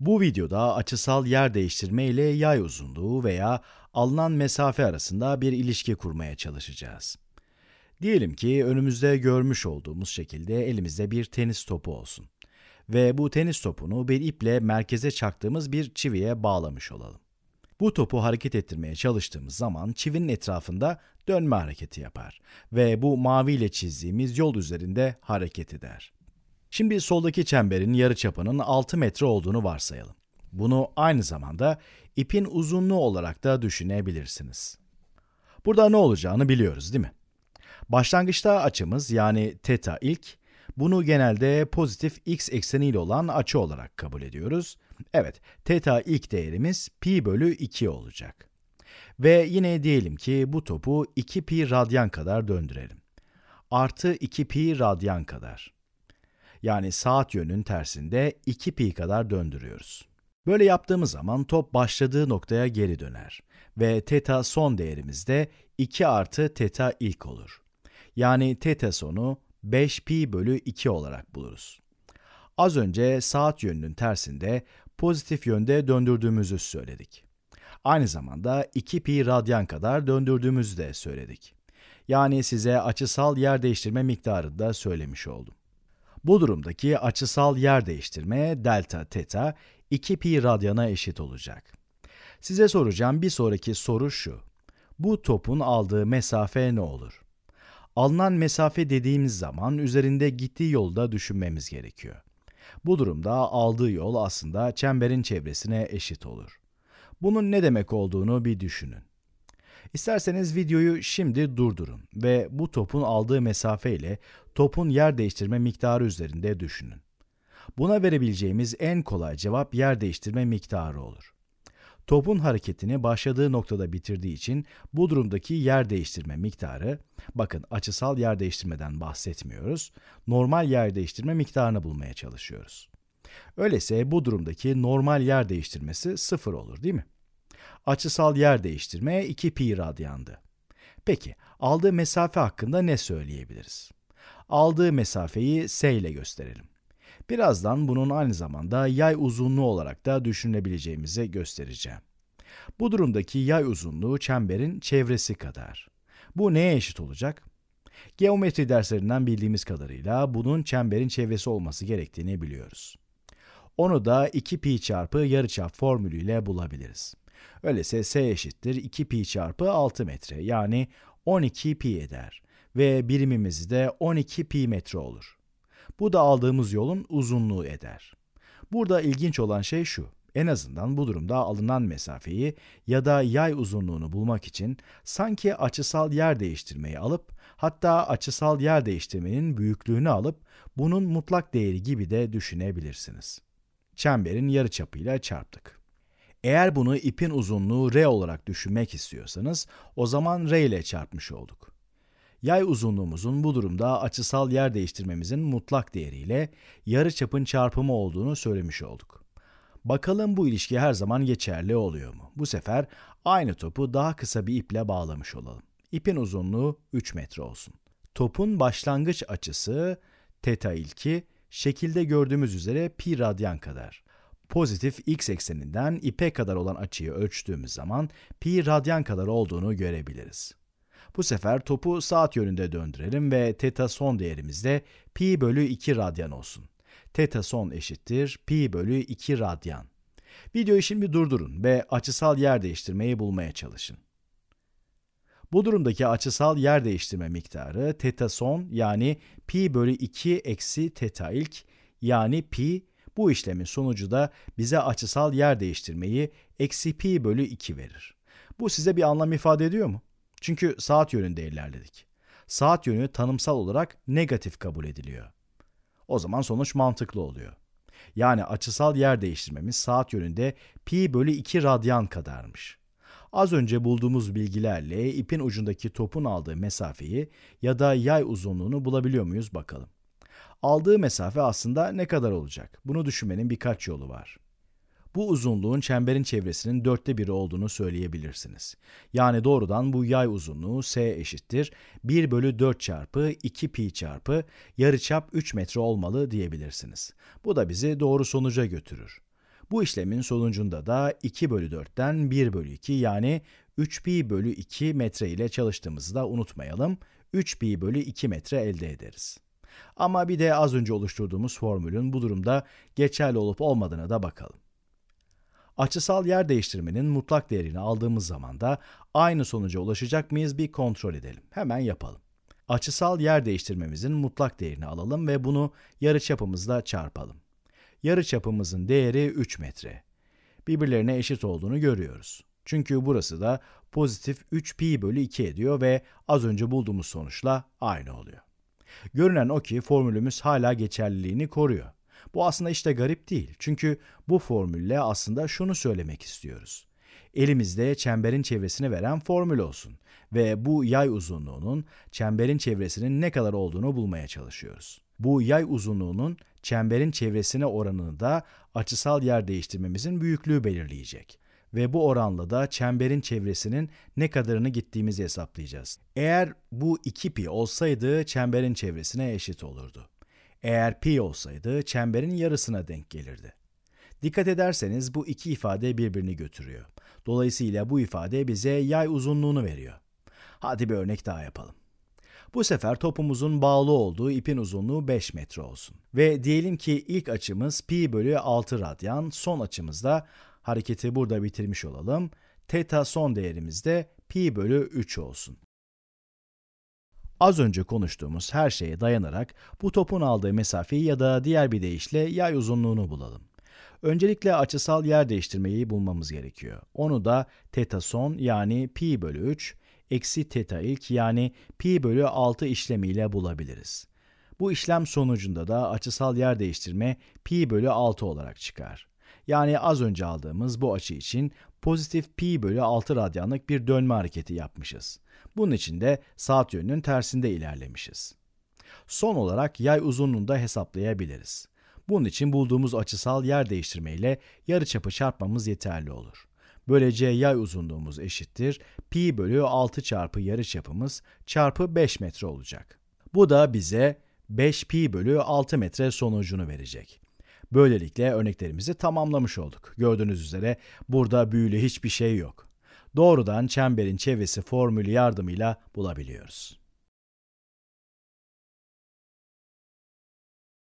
Bu videoda açısal yer değiştirme ile yay uzunluğu veya alınan mesafe arasında bir ilişki kurmaya çalışacağız. Diyelim ki önümüzde görmüş olduğumuz şekilde elimizde bir tenis topu olsun ve bu tenis topunu bir iple merkeze çaktığımız bir çiviye bağlamış olalım. Bu topu hareket ettirmeye çalıştığımız zaman çivinin etrafında dönme hareketi yapar ve bu mavi ile çizdiğimiz yol üzerinde hareket eder. Şimdi soldaki çemberin yarıçapının 6 metre olduğunu varsayalım. Bunu aynı zamanda ipin uzunluğu olarak da düşünebilirsiniz. Burada ne olacağını biliyoruz değil mi? Başlangıçta açımız yani teta ilk, bunu genelde pozitif x ekseniyle olan açı olarak kabul ediyoruz. Evet, teta ilk değerimiz pi bölü 2 olacak. Ve yine diyelim ki bu topu 2 pi radyan kadar döndürelim. Artı 2 pi radyan kadar yani saat yönünün tersinde 2 pi kadar döndürüyoruz. Böyle yaptığımız zaman top başladığı noktaya geri döner ve teta son değerimizde 2 artı teta ilk olur. Yani teta sonu 5 pi bölü 2 olarak buluruz. Az önce saat yönünün tersinde pozitif yönde döndürdüğümüzü söyledik. Aynı zamanda 2 pi radyan kadar döndürdüğümüzü de söyledik. Yani size açısal yer değiştirme miktarını da söylemiş oldum. Bu durumdaki açısal yer değiştirme delta teta 2 pi radyana eşit olacak. Size soracağım bir sonraki soru şu. Bu topun aldığı mesafe ne olur? Alınan mesafe dediğimiz zaman üzerinde gittiği yolda düşünmemiz gerekiyor. Bu durumda aldığı yol aslında çemberin çevresine eşit olur. Bunun ne demek olduğunu bir düşünün. İsterseniz videoyu şimdi durdurun ve bu topun aldığı mesafe ile topun yer değiştirme miktarı üzerinde düşünün. Buna verebileceğimiz en kolay cevap yer değiştirme miktarı olur. Topun hareketini başladığı noktada bitirdiği için bu durumdaki yer değiştirme miktarı, bakın açısal yer değiştirmeden bahsetmiyoruz, normal yer değiştirme miktarını bulmaya çalışıyoruz. Öyleyse bu durumdaki normal yer değiştirmesi sıfır olur değil mi? Açısal yer değiştirme 2 pi radyandı. Peki aldığı mesafe hakkında ne söyleyebiliriz? aldığı mesafeyi S ile gösterelim. Birazdan bunun aynı zamanda yay uzunluğu olarak da düşünülebileceğimizi göstereceğim. Bu durumdaki yay uzunluğu çemberin çevresi kadar. Bu neye eşit olacak? Geometri derslerinden bildiğimiz kadarıyla bunun çemberin çevresi olması gerektiğini biliyoruz. Onu da 2 pi çarpı yarıçap formülüyle bulabiliriz. Öyleyse s eşittir 2 pi çarpı 6 metre yani 12 pi eder ve birimimiz de 12 pi metre olur. Bu da aldığımız yolun uzunluğu eder. Burada ilginç olan şey şu. En azından bu durumda alınan mesafeyi ya da yay uzunluğunu bulmak için sanki açısal yer değiştirmeyi alıp hatta açısal yer değiştirmenin büyüklüğünü alıp bunun mutlak değeri gibi de düşünebilirsiniz. Çemberin yarıçapıyla çarptık. Eğer bunu ipin uzunluğu r olarak düşünmek istiyorsanız o zaman r ile çarpmış olduk. Yay uzunluğumuzun bu durumda açısal yer değiştirmemizin mutlak değeriyle yarıçapın çarpımı olduğunu söylemiş olduk. Bakalım bu ilişki her zaman geçerli oluyor mu? Bu sefer aynı topu daha kısa bir iple bağlamış olalım. İpin uzunluğu 3 metre olsun. Topun başlangıç açısı teta ilki şekilde gördüğümüz üzere pi radyan kadar. Pozitif x ekseninden ipe kadar olan açıyı ölçtüğümüz zaman pi radyan kadar olduğunu görebiliriz. Bu sefer topu saat yönünde döndürelim ve teta son değerimizde pi bölü 2 radyan olsun. Teta son eşittir pi bölü 2 radyan. Videoyu şimdi durdurun ve açısal yer değiştirmeyi bulmaya çalışın. Bu durumdaki açısal yer değiştirme miktarı teta son yani pi bölü 2 eksi teta ilk yani pi bu işlemin sonucu da bize açısal yer değiştirmeyi eksi pi bölü 2 verir. Bu size bir anlam ifade ediyor mu? Çünkü saat yönünde ilerledik. Saat yönü tanımsal olarak negatif kabul ediliyor. O zaman sonuç mantıklı oluyor. Yani açısal yer değiştirmemiz saat yönünde pi bölü 2 radyan kadarmış. Az önce bulduğumuz bilgilerle ipin ucundaki topun aldığı mesafeyi ya da yay uzunluğunu bulabiliyor muyuz bakalım. Aldığı mesafe aslında ne kadar olacak? Bunu düşünmenin birkaç yolu var. Bu uzunluğun çemberin çevresinin dörtte biri olduğunu söyleyebilirsiniz. Yani doğrudan bu yay uzunluğu S eşittir 1 bölü 4 çarpı 2 pi çarpı yarıçap 3 metre olmalı diyebilirsiniz. Bu da bizi doğru sonuca götürür. Bu işlemin sonucunda da 2 bölü 4'ten 1 bölü 2 yani 3 pi bölü 2 metre ile çalıştığımızı da unutmayalım. 3 pi bölü 2 metre elde ederiz. Ama bir de az önce oluşturduğumuz formülün bu durumda geçerli olup olmadığına da bakalım. Açısal yer değiştirmenin mutlak değerini aldığımız zaman da aynı sonuca ulaşacak mıyız bir kontrol edelim. Hemen yapalım. Açısal yer değiştirmemizin mutlak değerini alalım ve bunu yarıçapımızla çarpalım. Yarıçapımızın değeri 3 metre. Birbirlerine eşit olduğunu görüyoruz. Çünkü burası da pozitif 3 pi bölü 2 ediyor ve az önce bulduğumuz sonuçla aynı oluyor. Görünen o ki formülümüz hala geçerliliğini koruyor. Bu aslında işte garip değil. Çünkü bu formülle aslında şunu söylemek istiyoruz. Elimizde çemberin çevresini veren formül olsun ve bu yay uzunluğunun çemberin çevresinin ne kadar olduğunu bulmaya çalışıyoruz. Bu yay uzunluğunun çemberin çevresine oranını da açısal yer değiştirmemizin büyüklüğü belirleyecek ve bu oranla da çemberin çevresinin ne kadarını gittiğimizi hesaplayacağız. Eğer bu 2 pi olsaydı çemberin çevresine eşit olurdu. Eğer pi olsaydı çemberin yarısına denk gelirdi. Dikkat ederseniz bu iki ifade birbirini götürüyor. Dolayısıyla bu ifade bize yay uzunluğunu veriyor. Hadi bir örnek daha yapalım. Bu sefer topumuzun bağlı olduğu ipin uzunluğu 5 metre olsun. Ve diyelim ki ilk açımız pi bölü 6 radyan, son açımızda hareketi burada bitirmiş olalım. Teta son değerimizde pi bölü 3 olsun. Az önce konuştuğumuz her şeye dayanarak bu topun aldığı mesafeyi ya da diğer bir deyişle yay uzunluğunu bulalım. Öncelikle açısal yer değiştirmeyi bulmamız gerekiyor. Onu da teta son yani pi bölü 3 eksi teta ilk yani pi bölü 6 işlemiyle bulabiliriz. Bu işlem sonucunda da açısal yer değiştirme pi bölü 6 olarak çıkar. Yani az önce aldığımız bu açı için pozitif pi bölü 6 radyanlık bir dönme hareketi yapmışız. Bunun için de saat yönünün tersinde ilerlemişiz. Son olarak yay uzunluğunu da hesaplayabiliriz. Bunun için bulduğumuz açısal yer değiştirme ile yarıçapı çarpmamız yeterli olur. Böylece yay uzunluğumuz eşittir pi bölü 6 çarpı yarıçapımız çarpı 5 metre olacak. Bu da bize 5 pi bölü 6 metre sonucunu verecek. Böylelikle örneklerimizi tamamlamış olduk. Gördüğünüz üzere burada büyülü hiçbir şey yok. Doğrudan çemberin çevresi formülü yardımıyla bulabiliyoruz.